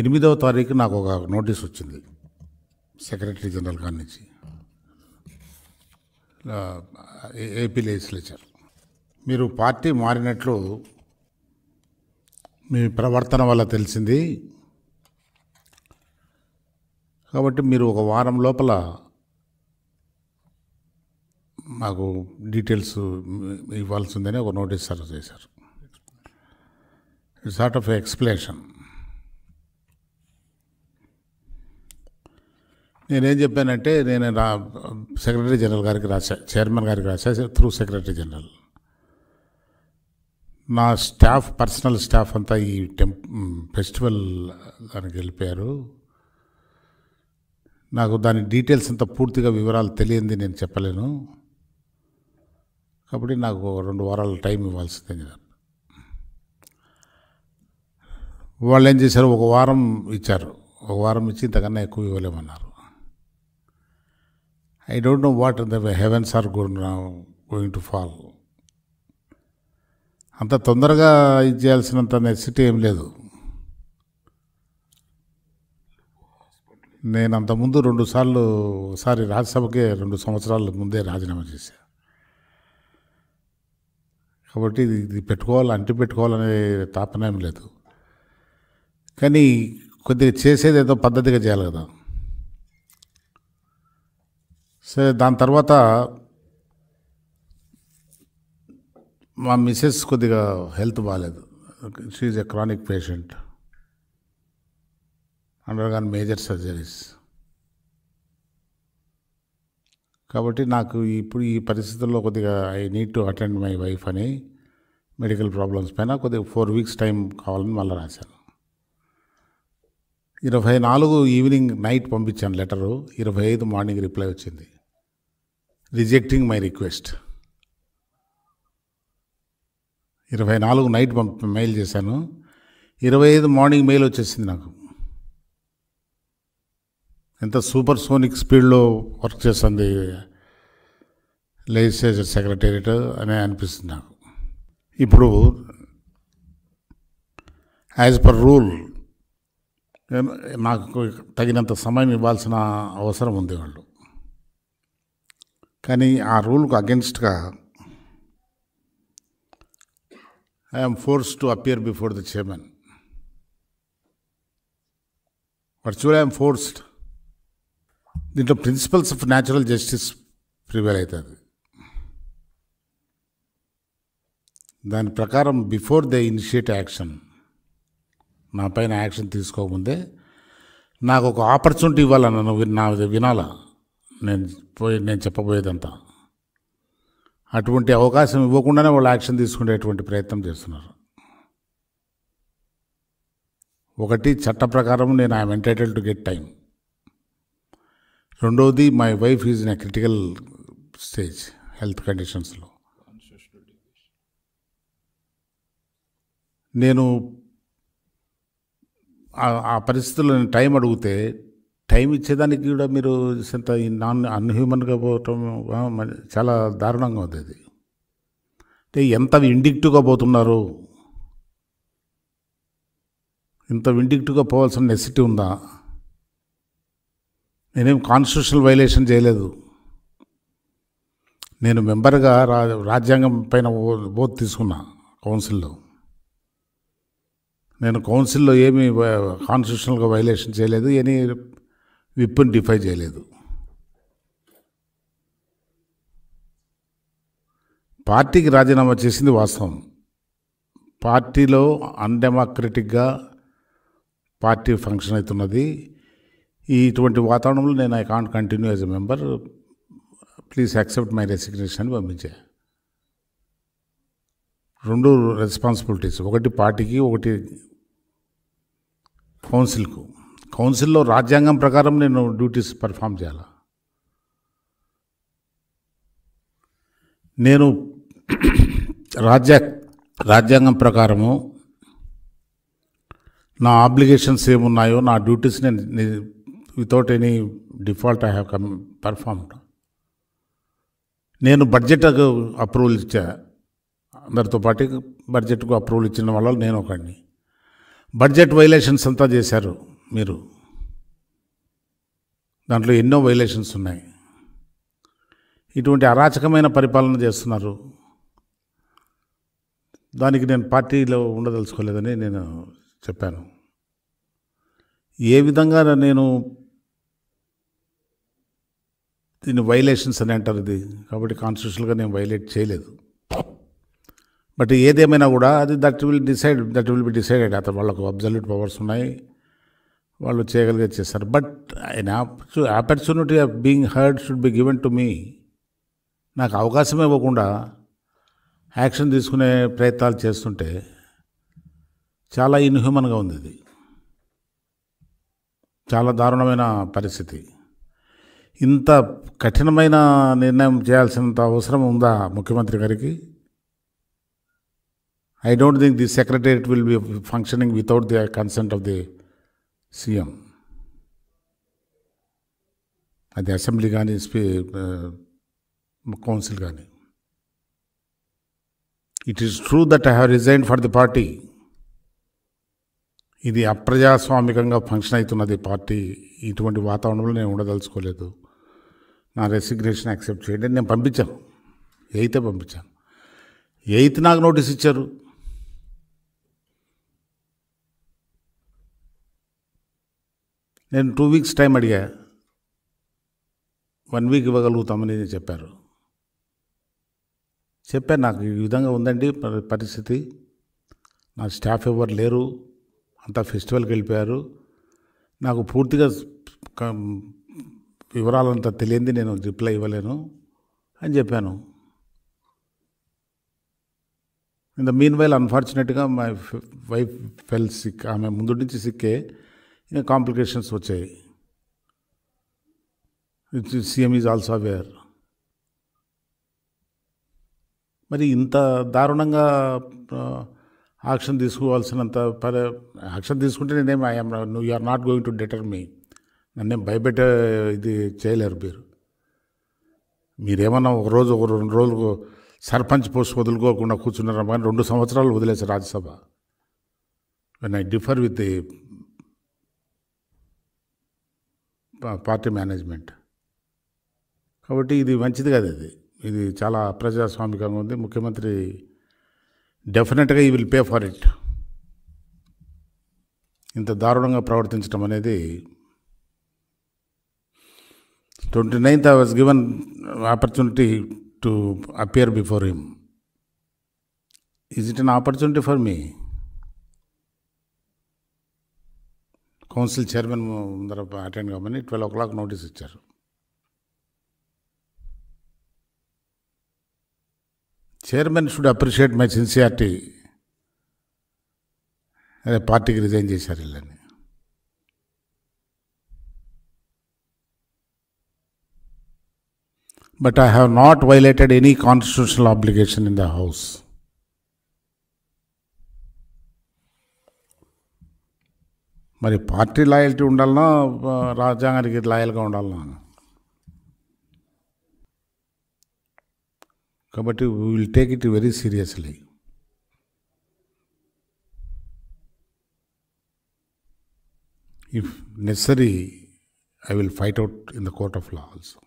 ఎనిమిదవ తారీఖు నాకు ఒక నోటీస్ వచ్చింది సెక్రటరీ జనరల్ గారి నుంచి ఏపీ లెజిస్లేచర్ మీరు పార్టీ మారినట్లు మీ ప్రవర్తన వల్ల తెలిసింది కాబట్టి మీరు ఒక వారం లోపల మాకు డీటెయిల్స్ ఇవ్వాల్సిందని ఒక నోటీస్ సర్వ్ చేశారు ఇట్స్ ఆర్ట్ ఆఫ్ ఎక్స్ప్లెనేషన్ నేనేం చెప్పానంటే నేను రా సెక్రటరీ జనరల్ గారికి రాశా చైర్మన్ గారికి రాశా త్రూ సెక్రటరీ జనరల్ నా స్టాఫ్ పర్సనల్ స్టాఫ్ అంతా ఈ టెంప్ ఫెస్టివల్ దానికి వెళ్ళిపోయారు నాకు దాని డీటెయిల్స్ అంతా పూర్తిగా వివరాలు తెలియంది నేను చెప్పలేను కాబట్టి నాకు రెండు వారాల టైం ఇవ్వాల్సిందని వాళ్ళు ఏం చేశారు ఒక వారం ఇచ్చారు ఒక వారం ఇచ్చి ఇంతకన్నా ఎక్కువ ఇవ్వలేమన్నారు I don't know what the heavens are going, going to fall అంత తొందరగా ఇది చేయాల్సినంత నెసిటీ ఏం లేదు నేను అంతకుముందు రెండుసార్లు ఒకసారి రాజ్యసభకే రెండు సంవత్సరాల ముందే రాజీనామా చేశాను కాబట్టి ఇది ఇది పెట్టుకోవాలి అంటి పెట్టుకోవాలనే తాపన ఏం లేదు కానీ కొద్దిగా చేసేది ఏదో పద్ధతిగా చేయాలి కదా సరే దాని తర్వాత మా మిసెస్ కొద్దిగా హెల్త్ బాగాలేదు she's a chronic patient undergone major surgeries కాబట్టి నాకు ఇప్పుడు ఈ పరిస్థితుల్లో కొద్దిగా I need to attend my wife అని మెడికల్ ప్రాబ్లమ్స్ పైన కొద్దిగా ఫోర్ వీక్స్ టైం కావాలని మళ్ళీ రాశాను ఇరవై నాలుగు ఈవినింగ్ నైట్ పంపించాను లెటరు ఇరవై ఐదు మార్నింగ్ రిప్లై వచ్చింది రిజెక్టింగ్ మై రిక్వెస్ట్ ఇరవై నాలుగు నైట్ పంప మెయిల్ చేశాను ఇరవై ఐదు మార్నింగ్ మెయిల్ వచ్చేసింది నాకు ఎంత సూపర్ సోనిక్ స్పీడ్లో వర్క్ చేస్తుంది లెజిస్లేచర్ సెక్రటేరియట్ అనే అనిపిస్తుంది నాకు ఇప్పుడు యాజ్ పర్ రూల్ నాకు తగినంత సమయం ఇవ్వాల్సిన అవసరం ఉంది వాళ్ళు కానీ ఆ రూల్కు అగెన్స్ట్గా I'm force to appear before the chairman virtual I'm forced దీంట్లో principles of natural justice prevail అవుతుంది దాని ప్రకారం బిఫోర్ ద ఇనిషియేట్ యాక్షన్ నా పైన యాక్షన్ తీసుకోకముందే నాకు ఒక ఆపర్చునిటీ ఇవ్వాలన్న నన్ను నా వినాలా నేను పోయి నేను చెప్పబోయేదంతా అటువంటి అవకాశం ఇవ్వకుండానే వాళ్ళు యాక్షన్ తీసుకునేటువంటి ప్రయత్నం చేస్తున్నారు ఒకటి చట్ట ప్రకారం నేను I'm entitle to get time రెండవది my wife is in critical stage health కండిషన్స్లో నేను ఆ పరిస్థితుల్లో టైం అడిగితే టైం ఇచ్చేదానికి కూడా మీరు ఇంత నాన్ అన్హ్యూమన్గా పోవటం చాలా దారుణంగా ఉంది అది అంటే ఎంత ఇండిక్టివ్గా పోతున్నారు ఇంత ఇండిక్టివ్గా పోవాల్సిన నెసిటీ ఉందా నేనేం కాన్స్టిట్యూషనల్ వైలేషన్ చేయలేదు నేను మెంబర్గా రా రాజ్యాంగం పైన ఓ ఓత్ తీసుకున్నా కౌన్సిల్లో నేను కౌన్సిల్లో ఏమీ కాన్స్టిట్యూషనల్గా వైలేషన్ చేయలేదు ఎనీ విప్ని డిఫై చేయలేదు పార్టీకి రాజీనామా చేసింది వాస్తవం పార్టీలో అన్డెమోక్రటిక్గా పార్టీ ఫంక్షన్ అవుతున్నది ఈ ఇటువంటి వాతావరణంలో నేను I can't continue as a member please accept my resignation అని పంపించా రెండు రెస్పాన్సిబిలిటీస్ ఒకటి పార్టీకి ఒకటి కౌన్సిల్కు కౌన్సిల్లో రాజ్యాంగం ప్రకారం నేను డ్యూటీస్ పర్ఫామ్ చేయాలి నేను రాజ్య రాజ్యాంగం ప్రకారము నా ఆబ్లిగేషన్స్ ఏమున్నాయో నా డ్యూటీస్ నేను without any default I have come perform నేను బడ్జెట్ అప్రూవల్ ఇచ్చా అందరితో పాటు బడ్జెట్కు అప్రూవల్ ఇచ్చిన వల్ల నేను ఒకడిని బడ్జెట్ వైలేషన్స్ అంతా చేశారు మీరు దాంట్లో ఎన్నో వైలేషన్స్ ఉన్నాయి ఇటువంటి అరాచకమైన పరిపాలన చేస్తున్నారు దానికి నేను పార్టీలో ఉండదలుచుకోలేదని నేను చెప్పాను ఏ విధంగా నేను దీన్ని వైలేషన్స్ అని అంటారు ఇది కాబట్టి కాన్స్టిట్యూషన్గా నేను వైలేట్ చేయలేదు బట్ ఏదేమైనా కూడా అది that will decide that will be decided అతను వాళ్ళకు అబ్జల్యూట్ పవర్స్ ఉన్నాయి వాళ్ళు చేయగలిగే చేస్తారు బట్ ఆయన opportunity of being heard should be given to me నాకు అవకాశం ఇవ్వకుండా యాక్షన్ తీసుకునే ప్రయత్నాలు చేస్తుంటే చాలా ఇన్హ్యూమన్గా ఉంది ఇది చాలా దారుణమైన పరిస్థితి ఇంత కఠినమైన నిర్ణయం చేయాల్సినంత అవసరం ఉందా ముఖ్యమంత్రి గారికి I don't think the secretariat will be functioning without the consent of the CM. అది అసెంబ్లీ కానీ కౌన్సిల్ కానీ it is true that I have resign for the party ఇది అప్రజాస్వామికంగా ఫంక్షన్ అవుతున్నది పార్టీ ఇటువంటి వాతావరణంలో నేను ఉండదలుచుకోలేదు నా రెసిగ్నేషన్ యాక్సెప్ట్ చేయండి నేను పంపించాను ఎయితే పంపించాను ఎయిత్ నాకు నోటీస్ ఇచ్చారు నేను టూ వీక్స్ టైం అడిగా వన్ వీక్ ఇవ్వగలుగుతామని చెప్పారు చెప్పాను నాకు ఈ విధంగా ఉందండి పరిస్థితి నా స్టాఫ్ ఎవరు లేరు అంతా ఫెస్టివల్కి వెళ్ళిపోయారు నాకు పూర్తిగా వివరాలంతా తెలియంది నేను రిప్లై ఇవ్వలేను అని చెప్పాను ఇంత ద మీన్ వైల్ అన్ఫార్చునేట్గా మై వైఫ్ ఫెల్ సిక్ ఆమె ముందు నుంచి సిక్కే కాంప్లికేషన్స్ వచ్చాయి సీఎం ఈజ్ ఆల్సో అవేర్ మరి ఇంత దారుణంగా యాక్షన్ తీసుకోవాల్సినంత పర యాక్షన్ తీసుకుంటే నేనేం ఐఎమ్ నువ్వు you are not going to deter me నన్నేం భయపెట్టే ఇది చేయలేరు మీరు మీరేమన్నా ఒక రోజు ఒక రెండు రోజులు సర్పంచ్ పోస్ట్ వదులుకోకుండా కూర్చున్నారు కానీ రెండు సంవత్సరాలు వదిలేసి Rajya Sabha when I differ with the party management కాబట్టి ఇది మంచిది కాదు అది ఇది చాలా ప్రజాస్వామికంగా ఉంది ముఖ్యమంత్రి డెఫినెట్గా ఈ విల్ పే ఫర్ ఇట్ ఇంత దారుణంగా ప్రవర్తించడం అనేది twenty ninth I was given opportunity to appear before him is it an opportunity for me council chairman ముందర అటెండ్ కామని ట్వెల్వ్ ఓ క్లాక్ నోటీస్ ఇచ్చారు chairman should appreciate my sincerity అదే పార్టీకి resign చేశారు వీళ్ళని but I have not violated any constitutional obligation in the house మరి party loyalty ఉండాలన్నా రాజ్యాంగానికి లాయల్గా ఉండాలన్నా కాబట్టి will take it very seriously if necessary I will fight out in the court of law also